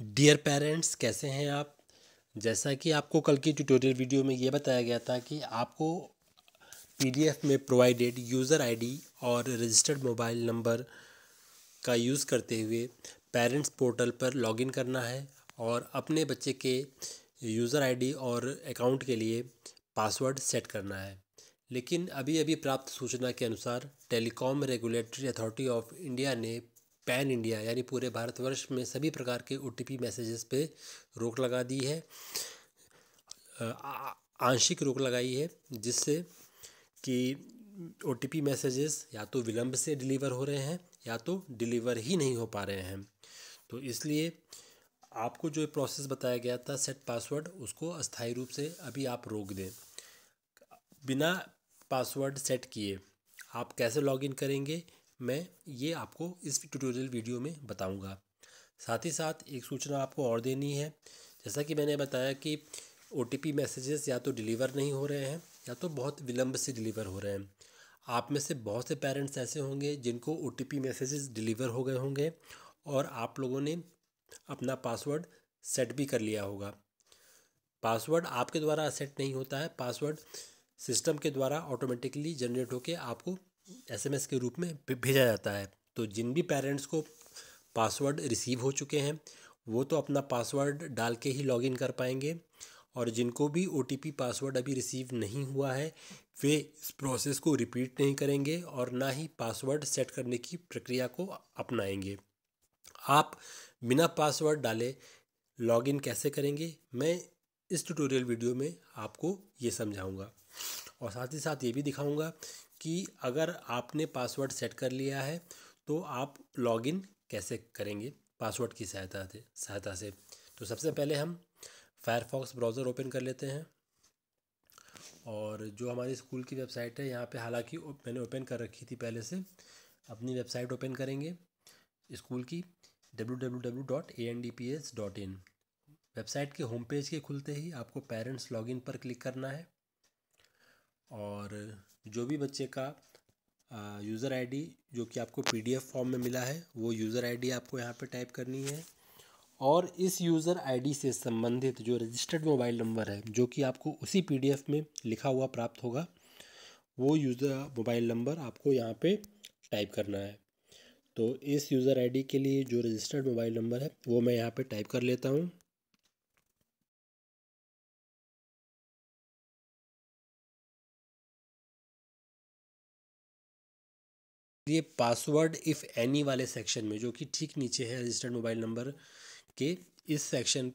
dear parents कैसे हैं आप जैसा कि आपको कल की ट्यूटोरियल वीडियो में ये बताया गया था कि आपको पीडीएफ में प्रोवाइडेड यूज़र आईडी और रजिस्टर्ड मोबाइल नंबर का यूज़ करते हुए पेरेंट्स पोर्टल पर लॉगिन करना है और अपने बच्चे के यूज़र आईडी और अकाउंट के लिए पासवर्ड सेट करना है लेकिन अभी अभी प्राप्त सूचना के अनुसार Telecom Regulatory Authority of India ने पैन इंडिया यानी पूरे भारतवर्ष में सभी प्रकार के ओ मैसेजेस पे रोक लगा दी है आंशिक रोक लगाई है जिससे कि ओ मैसेजेस या तो विलंब से डिलीवर हो रहे हैं या तो डिलीवर ही नहीं हो पा रहे हैं तो इसलिए आपको जो प्रोसेस बताया गया था सेट पासवर्ड उसको अस्थाई रूप से अभी आप रोक दें बिना पासवर्ड सेट किए आप कैसे लॉगिन करेंगे मैं ये आपको इस ट्यूटोरियल वीडियो में बताऊंगा साथ ही साथ एक सूचना आपको और देनी है जैसा कि मैंने बताया कि ओ टी मैसेजेस या तो डिलीवर नहीं हो रहे हैं या तो बहुत विलम्ब से डिलीवर हो रहे हैं आप में से बहुत से पेरेंट्स ऐसे होंगे जिनको ओ टी मैसेजेस डिलीवर हो गए होंगे और आप लोगों ने अपना पासवर्ड सेट भी कर लिया होगा पासवर्ड आपके द्वारा सेट नहीं होता है पासवर्ड सिस्टम के द्वारा ऑटोमेटिकली जनरेट होकर आपको एसएमएस के रूप में भेजा जाता है तो जिन भी पेरेंट्स को पासवर्ड रिसीव हो चुके हैं वो तो अपना पासवर्ड डाल के ही लॉगिन कर पाएंगे और जिनको भी ओ पासवर्ड अभी रिसीव नहीं हुआ है वे इस प्रोसेस को रिपीट नहीं करेंगे और ना ही पासवर्ड सेट करने की प्रक्रिया को अपनाएंगे आप बिना पासवर्ड डाले लॉगिन कैसे करेंगे मैं इस ट्यूटोरियल वीडियो में आपको ये समझाऊंगा और साथ ही साथ ये भी दिखाऊंगा कि अगर आपने पासवर्ड सेट कर लिया है तो आप लॉगिन कैसे करेंगे पासवर्ड की सहायता से सहायता से तो सबसे पहले हम फायरफॉक्स ब्राउज़र ओपन कर लेते हैं और जो हमारी स्कूल की वेबसाइट है यहाँ पे हालांकि मैंने ओपन कर रखी थी पहले से अपनी वेबसाइट ओपन करेंगे स्कूल की डब्ल्यू वेबसाइट के होम पेज के खुलते ही आपको पेरेंट्स लॉगिन पर क्लिक करना है और जो भी बच्चे का यूज़र आईडी जो कि आपको पीडीएफ फॉर्म में मिला है वो यूज़र आईडी आपको यहाँ पे टाइप करनी है और इस यूज़र आईडी से संबंधित जो रजिस्टर्ड मोबाइल नंबर है जो कि आपको उसी पीडीएफ में लिखा हुआ प्राप्त होगा वो यूज़र मोबाइल नंबर आपको यहाँ पे टाइप करना है तो इस यूज़र आई के लिए जो रजिस्टर्ड मोबाइल नंबर है वो मैं यहाँ पर टाइप कर लेता हूँ ये पासवर्ड इफ़ एनी वाले सेक्शन में जो कि ठीक नीचे है रजिस्टर्ड मोबाइल नंबर के इस सेक्शन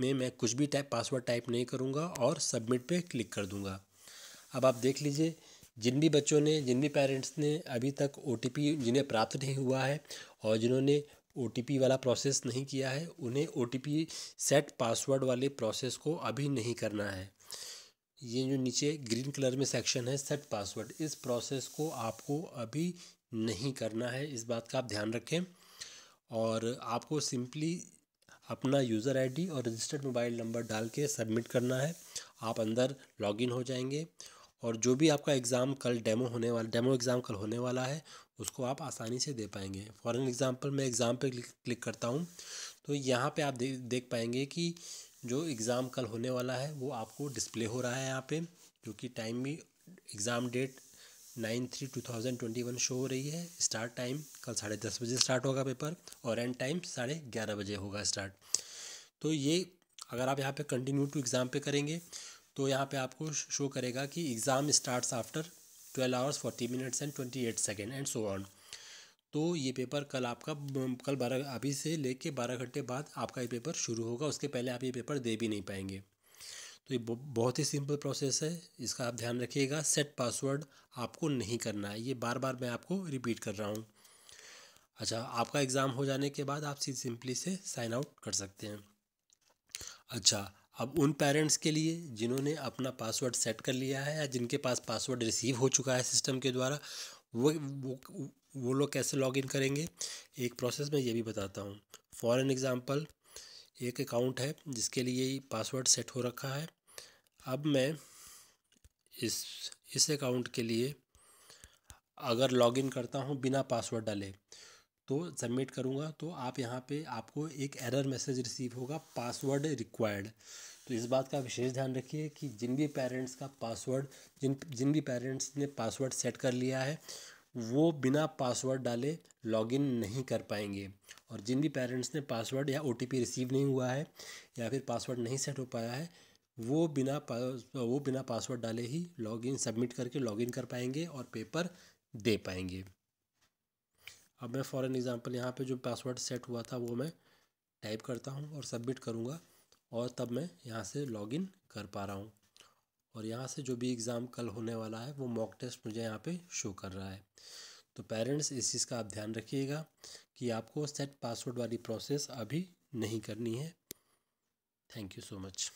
में मैं कुछ भी टाइप पासवर्ड टाइप नहीं करूँगा और सबमिट पे क्लिक कर दूँगा अब आप देख लीजिए जिन भी बच्चों ने जिन भी पेरेंट्स ने अभी तक ओ जिन्हें प्राप्त नहीं हुआ है और जिन्होंने ओ वाला प्रोसेस नहीं किया है उन्हें ओ सेट पासवर्ड वाले प्रोसेस को अभी नहीं करना है ये जो नीचे ग्रीन कलर में सेक्शन है सेट पासवर्ड इस प्रोसेस को आपको अभी नहीं करना है इस बात का आप ध्यान रखें और आपको सिंपली अपना यूज़र आईडी और रजिस्टर्ड मोबाइल नंबर डाल के सबमिट करना है आप अंदर लॉगिन हो जाएंगे और जो भी आपका एग्ज़ाम कल डेमो होने वाला डेमो एग्ज़ाम कल होने वाला है उसको आप आसानी से दे पाएंगे फॉर एग्ज़ाम्पल मैं एग्ज़ाम पे क्लिक करता हूँ तो यहाँ पे आप दे, देख पाएंगे कि जो एग्ज़ाम कल होने वाला है वो आपको डिस्प्ले हो रहा है यहाँ पे जो कि टाइम भी exam date nine three two thousand twenty one show हो रही है स्टार्ट टाइम कल साढ़े दस बजे स्टार्ट होगा पेपर और एंड टाइम साढ़े ग्यारह बजे होगा स्टार्ट तो ये अगर आप यहाँ पे कंटिन्यू टू एग्ज़ाम पे करेंगे तो यहाँ पे आपको शो करेगा कि exam starts after twelve hours forty minutes and twenty eight second and so on तो ये पेपर कल आपका कल बारह अभी से ले कर बारह घंटे बाद आपका ये पेपर शुरू होगा उसके पहले आप ये पेपर दे भी नहीं पाएंगे तो ये बहुत ही सिंपल प्रोसेस है इसका आप ध्यान रखिएगा सेट पासवर्ड आपको नहीं करना है ये बार बार मैं आपको रिपीट कर रहा हूँ अच्छा आपका एग्ज़ाम हो जाने के बाद आप सिंपली से साइन आउट कर सकते हैं अच्छा अब उन पेरेंट्स के लिए जिन्होंने अपना पासवर्ड सेट कर लिया है या जिनके पास पासवर्ड रिसीव हो चुका है सिस्टम के द्वारा वो, वो वो लोग कैसे लॉगिन करेंगे एक प्रोसेस मैं ये भी बताता हूँ फॉर एन एग्ज़ाम्पल एक अकाउंट है जिसके लिए पासवर्ड सेट हो रखा है अब मैं इस इस अकाउंट के लिए अगर लॉगिन करता हूँ बिना पासवर्ड डाले तो सबमिट करूँगा तो आप यहाँ पे आपको एक एरर मैसेज रिसीव होगा पासवर्ड रिक्वायर्ड तो इस बात का विशेष ध्यान रखिए कि जिन भी पेरेंट्स का पासवर्ड जिन जिन भी पेरेंट्स ने पासवर्ड सेट कर लिया है वो बिना पासवर्ड डाले लॉगिन नहीं कर पाएंगे और जिन भी पेरेंट्स ने पासवर्ड या ओ रिसीव नहीं हुआ है या फिर पासवर्ड नहीं सेट हो पाया है वो बिना वो बिना पासवर्ड डाले ही लॉगिन सबमिट करके लॉगिन कर पाएंगे और पेपर दे पाएंगे अब मैं फॉर एन एग्ज़ाम्पल यहाँ पे जो पासवर्ड सेट हुआ था वो मैं टाइप करता हूँ और सबमिट करूँगा और तब मैं यहाँ से लॉगिन कर पा रहा हूँ और यहाँ से जो भी एग्ज़ाम कल होने वाला है वो मॉक टेस्ट मुझे यहाँ पे शो कर रहा है तो पेरेंट्स इस चीज़ का आप ध्यान रखिएगा कि आपको सेट पासवर्ड वाली प्रोसेस अभी नहीं करनी है थैंक यू सो मच